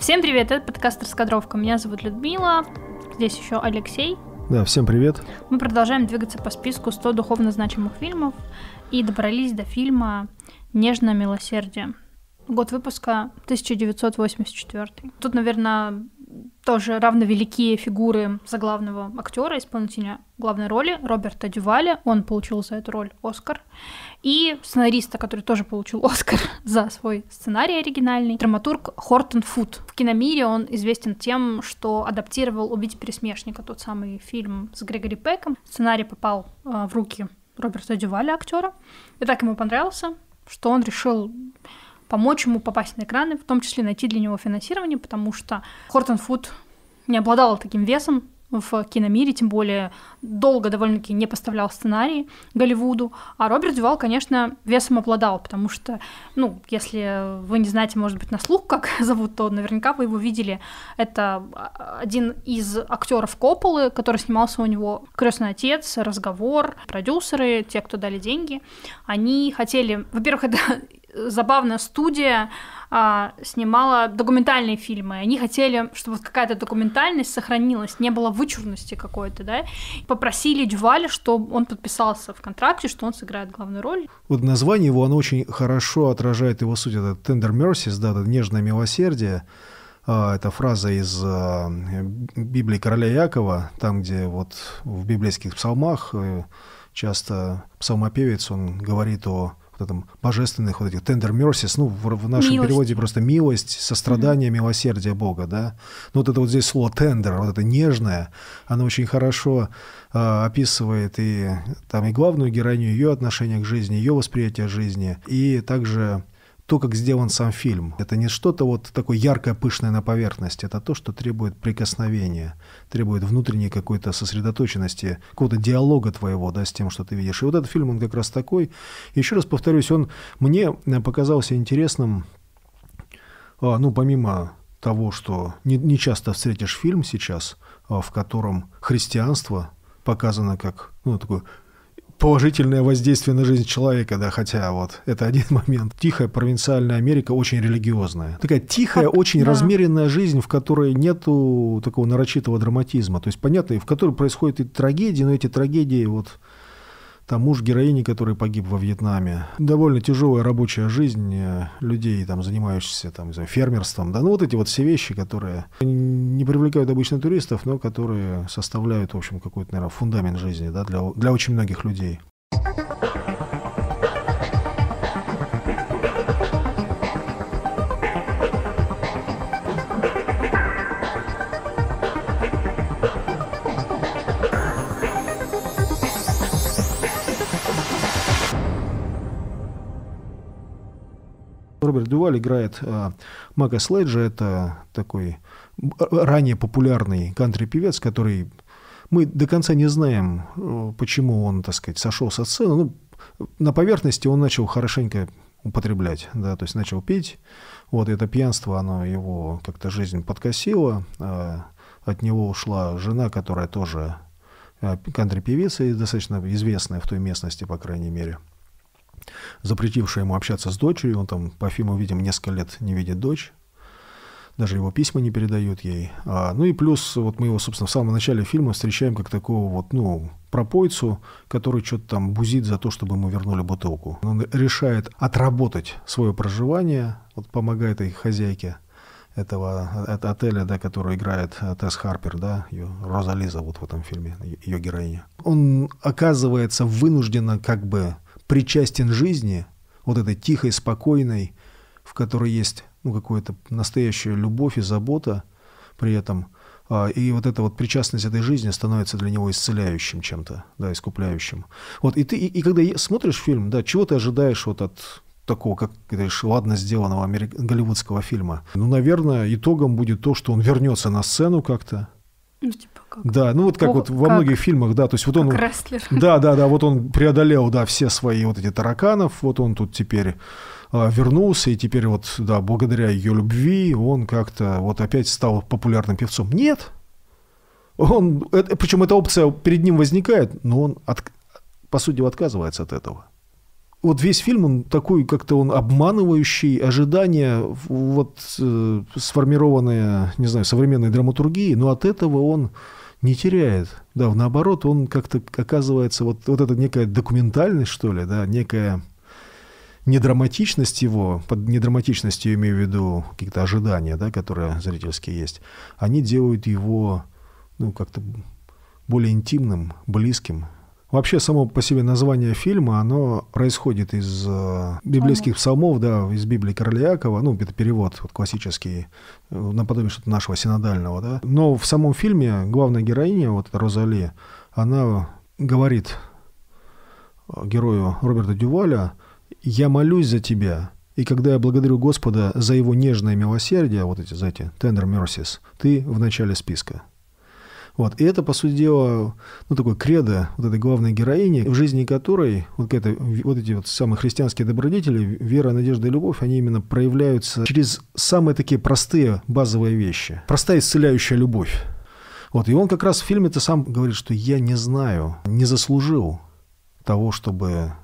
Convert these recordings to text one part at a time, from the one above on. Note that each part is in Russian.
Всем привет, это подкаст «Раскадровка». Меня зовут Людмила, здесь еще Алексей. Да, всем привет. Мы продолжаем двигаться по списку 100 духовно значимых фильмов и добрались до фильма «Нежное милосердие». Год выпуска 1984. Тут, наверное, тоже равновеликие фигуры за главного актера, исполнителя главной роли, Роберта Дюваля. Он получил за эту роль Оскар. И сценариста, который тоже получил Оскар за свой сценарий оригинальный, драматург Хортон Фуд. В киномире он известен тем, что адаптировал «Убить пересмешника», тот самый фильм с Грегори Пэком. Сценарий попал э, в руки Роберта Дюваля, актера. И так ему понравился, что он решил помочь ему попасть на экраны, в том числе найти для него финансирование, потому что Хортон Фуд не обладала таким весом в киномире, тем более долго довольно-таки не поставлял сценарий Голливуду, а Роберт Дювал, конечно, весом обладал, потому что, ну, если вы не знаете, может быть, на слух, как зовут, то наверняка вы его видели. Это а, один из актеров Копполы, который снимался у него «Крестный отец», «Разговор», продюсеры, те, кто дали деньги. Они хотели, во-первых, это Забавная студия а, снимала документальные фильмы. Они хотели, чтобы какая-то документальность сохранилась, не было вычурности какой-то, да. Попросили Дюваля, чтобы он подписался в контракте, что он сыграет главную роль. Вот название его, оно очень хорошо отражает его суть. Это «Tender Mercies», да, это «Нежное милосердие». А, это фраза из а, Библии короля Якова, там, где вот в библейских псалмах э, часто псалмопевец, он говорит о кто там, божественных вот этих tender mercies, ну, в, в нашем милость. переводе просто милость, сострадание, mm-hmm. милосердие Бога, да. Ну, вот это вот здесь слово tender, вот это нежное, оно очень хорошо э, описывает и там и главную героиню, ее отношение к жизни, ее восприятие жизни, и также то, как сделан сам фильм. Это не что-то вот такое яркое, пышное на поверхности. Это то, что требует прикосновения, требует внутренней какой-то сосредоточенности, какого-то диалога твоего да, с тем, что ты видишь. И вот этот фильм, он как раз такой. еще раз повторюсь, он мне показался интересным, а, ну, помимо того, что не, не часто встретишь фильм сейчас, а, в котором христианство показано как ну, такое положительное воздействие на жизнь человека, да, хотя вот это один момент. Тихая провинциальная Америка очень религиозная. Такая тихая, очень да. размеренная жизнь, в которой нету такого нарочитого драматизма. То есть, понятно, и в которой происходят и трагедии, но эти трагедии вот там муж героини, который погиб во Вьетнаме. Довольно тяжелая рабочая жизнь э, людей, там, занимающихся там, фермерством. Да, ну вот эти вот все вещи, которые не привлекают обычно туристов, но которые составляют, в общем, какой-то, наверное, фундамент жизни да, для, для очень многих людей. Роберт Дюваль играет Мака э, Мага Слэджа, это такой ранее популярный кантри-певец, который мы до конца не знаем, э, почему он, так сказать, сошел со сцены. Ну, на поверхности он начал хорошенько употреблять, да, то есть начал пить. Вот это пьянство, оно его как-то жизнь подкосило. Э, от него ушла жена, которая тоже э, кантри-певица и достаточно известная в той местности, по крайней мере запретившая ему общаться с дочерью. Он там, по фильму, видим, несколько лет не видит дочь даже его письма не передают ей. А, ну и плюс, вот мы его, собственно, в самом начале фильма встречаем как такого вот, ну, пропойцу, который что-то там бузит за то, чтобы ему вернули бутылку. Он решает отработать свое проживание, вот помогает их хозяйке этого э, от отеля, да, который играет э, Тесс Харпер, да, ее Розали вот в этом фильме, ее героиня. Он оказывается вынужденно как бы причастен жизни, вот этой тихой, спокойной, в которой есть ну, какое-то настоящая любовь и забота при этом. А, и вот эта вот причастность этой жизни становится для него исцеляющим чем-то, да, искупляющим. Вот, и ты, и, и когда смотришь фильм, да, чего ты ожидаешь вот от такого, как ты говоришь, ладно сделанного америк... голливудского фильма. Ну, наверное, итогом будет то, что он вернется на сцену как-то. Ну, типа как? Да, ну вот как О, вот во как? многих фильмах, да, то есть вот как он... Рестлер. Да, да, да, вот он преодолел, да, все свои вот эти тараканов, вот он тут теперь а, вернулся, и теперь вот, да, благодаря ее любви он как-то вот опять стал популярным певцом. Нет. Он, это, причем эта опция перед ним возникает, но он, от, по сути, отказывается от этого. Вот весь фильм, он такой как-то он обманывающий, ожидания вот э, сформированные, не знаю, современной драматургии, но от этого он не теряет. Да, наоборот, он как-то оказывается, вот, вот это некая документальность, что ли, да, некая недраматичность его, под недраматичностью я имею в виду какие-то ожидания, да, которые зрительские есть, они делают его ну, как-то более интимным, близким. Вообще само по себе название фильма, оно происходит из э, библейских псалмов, да, из Библии Короля Якова, ну, это перевод вот, классический, э, наподобие что-то нашего синодального, да. Но в самом фильме главная героиня, вот эта Розали, она говорит э, герою Роберта Дюваля, я молюсь за тебя, и когда я благодарю Господа за его нежное милосердие, вот эти, знаете, tender mercies, ты в начале списка. Вот. И это, по сути дела, ну, такой кредо вот этой главной героини, в жизни которой вот, это, вот эти вот самые христианские добродетели, вера, надежда и любовь, они именно проявляются через самые такие простые базовые вещи. Простая исцеляющая любовь. Вот. И он как раз в фильме-то сам говорит, что я не знаю, не заслужил того, чтобы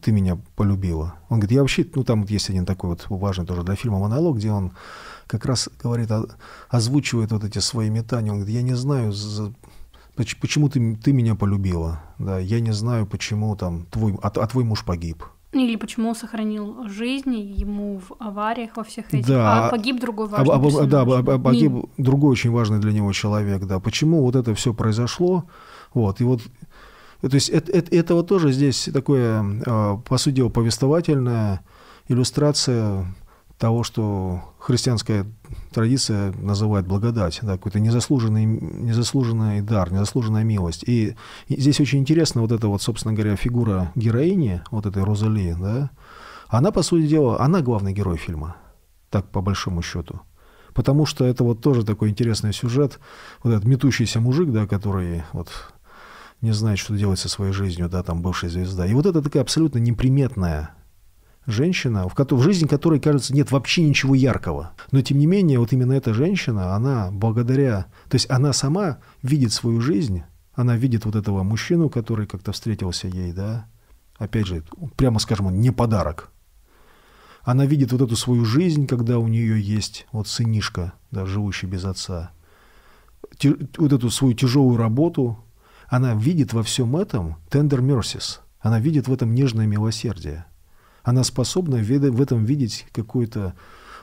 ты меня полюбила. Он говорит, я вообще, ну там есть один такой вот важный тоже для фильма монолог, где он как раз говорит, а, озвучивает вот эти свои метания. Он говорит, я не знаю, почему ты, ты меня полюбила, да, я не знаю, почему там твой, а, а твой муж погиб. Или почему он сохранил жизнь ему в авариях во всех этих, да, а погиб другой важный об, Да, об, об, погиб Ним. другой очень важный для него человек, да. Почему вот это все произошло, вот, и вот Э, то есть это, это, этого тоже здесь такое, а, по сути дела, повествовательная иллюстрация того, что христианская традиция называет благодать, да, какой-то незаслуженный, незаслуженный дар, незаслуженная милость. И, и здесь очень интересно вот эта вот, собственно говоря, фигура героини, вот этой Розали, да, она, по сути дела, она главный герой фильма, так по большому счету. Потому что это вот тоже такой интересный сюжет, вот этот метущийся мужик, да, который вот не знает, что делать со своей жизнью, да, там бывшая звезда. И вот это такая абсолютно неприметная женщина, в, которой, в жизни которой, кажется, нет вообще ничего яркого. Но, тем не менее, вот именно эта женщина, она благодаря... То есть она сама видит свою жизнь, она видит вот этого мужчину, который как-то встретился ей, да. Опять же, прямо скажем, не подарок. Она видит вот эту свою жизнь, когда у нее есть вот сынишка, да, живущий без отца. Те, вот эту свою тяжелую работу, она видит во всем этом tender mercies. Она видит в этом нежное милосердие. Она способна в этом видеть какой-то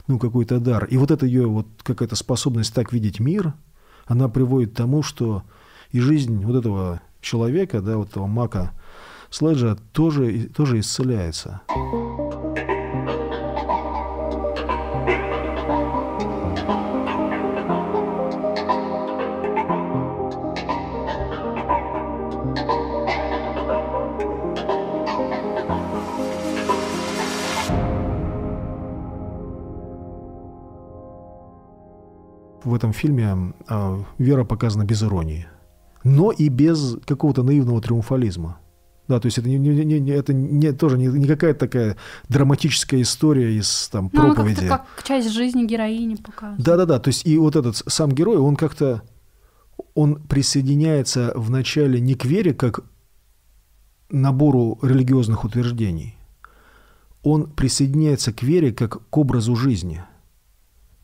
ну, какой-то дар. И вот эта ее вот какая-то способность так видеть мир, она приводит к тому, что и жизнь вот этого человека, да, вот этого мака Следжа тоже, тоже исцеляется. в этом фильме а, вера показана без иронии, но и без какого-то наивного триумфализма. Да, то есть это, не, не, не, это не, тоже не, не какая-то такая драматическая история из там, ну, проповеди. Ну, как, как часть жизни героини показывает. Да-да-да, то есть и вот этот сам герой, он как-то, он присоединяется вначале не к вере, как набору религиозных утверждений, он присоединяется к вере как к образу жизни.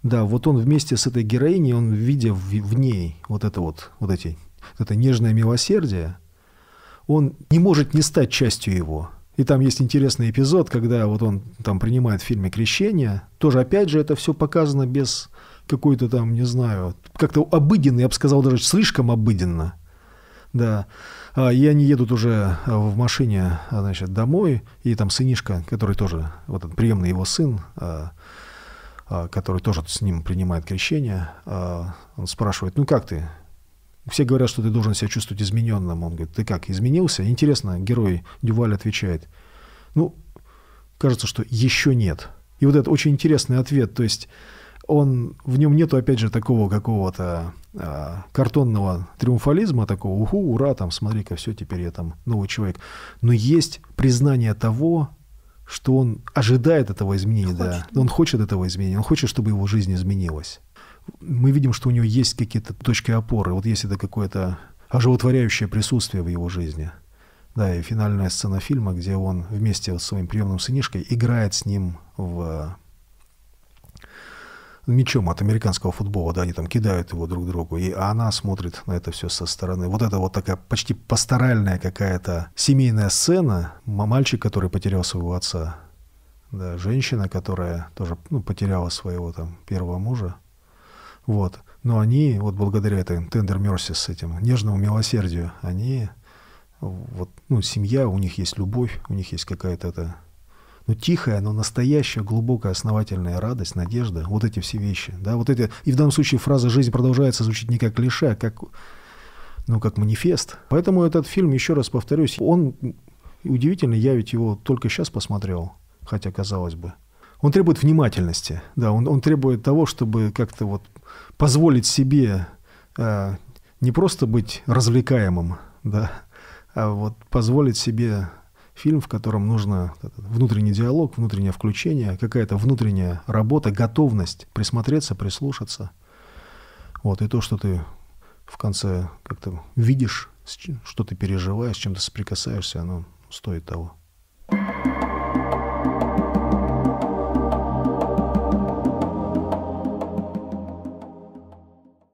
Да, вот он вместе с этой героиней, он видя в, в ней вот это вот, вот эти, вот это нежное милосердие, он не может не стать частью его. И там есть интересный эпизод, когда вот он там принимает в фильме крещение. Тоже, опять же, это все показано без какой-то там, не знаю, как-то обыденно, я бы сказал, даже слишком обыденно. Да. И а они едут уже в машине, а, значит, домой, и там сынишка, который тоже, вот этот приемный его сын, а, а, который тоже с ним принимает крещение, а, он спрашивает, ну как ты? Все говорят, что ты должен себя чувствовать измененным. Он говорит, ты как, изменился? Интересно, герой Дюваль отвечает, ну, кажется, что еще нет. И вот это очень интересный ответ, то есть он, в нем нету, опять же, такого какого-то а, картонного триумфализма, такого, уху, ура, там, смотри-ка, все, теперь я там новый человек. Но есть признание того, что он ожидает этого изменения, он да. Он хочет этого изменения, он хочет, чтобы его жизнь изменилась. Мы видим, что у него есть какие-то точки опоры. Вот есть это какое-то оживотворяющее присутствие в его жизни. Да, и финальная сцена фильма, где он вместе с своим приемным сынишкой играет с ним в мячом от американского футбола, да, они там кидают его друг другу, и она смотрит на это все со стороны. Вот это вот такая почти пасторальная какая-то семейная сцена, мальчик, который потерял своего отца, да, женщина, которая тоже ну, потеряла своего там первого мужа, вот. Но они, вот благодаря этой тендер мерси с этим нежному милосердию, они, вот, ну, семья, у них есть любовь, у них есть какая-то это но ну, тихая, но настоящая, глубокая, основательная радость, надежда, вот эти все вещи, да, вот эти, и в данном случае фраза «жизнь продолжается» звучит не как клише, а как, ну, как манифест. Поэтому этот фильм, еще раз повторюсь, он удивительно, я ведь его только сейчас посмотрел, хотя казалось бы. Он требует внимательности, да, он, он требует того, чтобы как-то вот позволить себе э, не просто быть развлекаемым, да, а вот позволить себе фильм, в котором нужно внутренний диалог, внутреннее включение, какая-то внутренняя работа, готовность присмотреться, прислушаться. Вот, и то, что ты в конце как-то видишь, что ты переживаешь, с чем ты соприкасаешься, оно стоит того.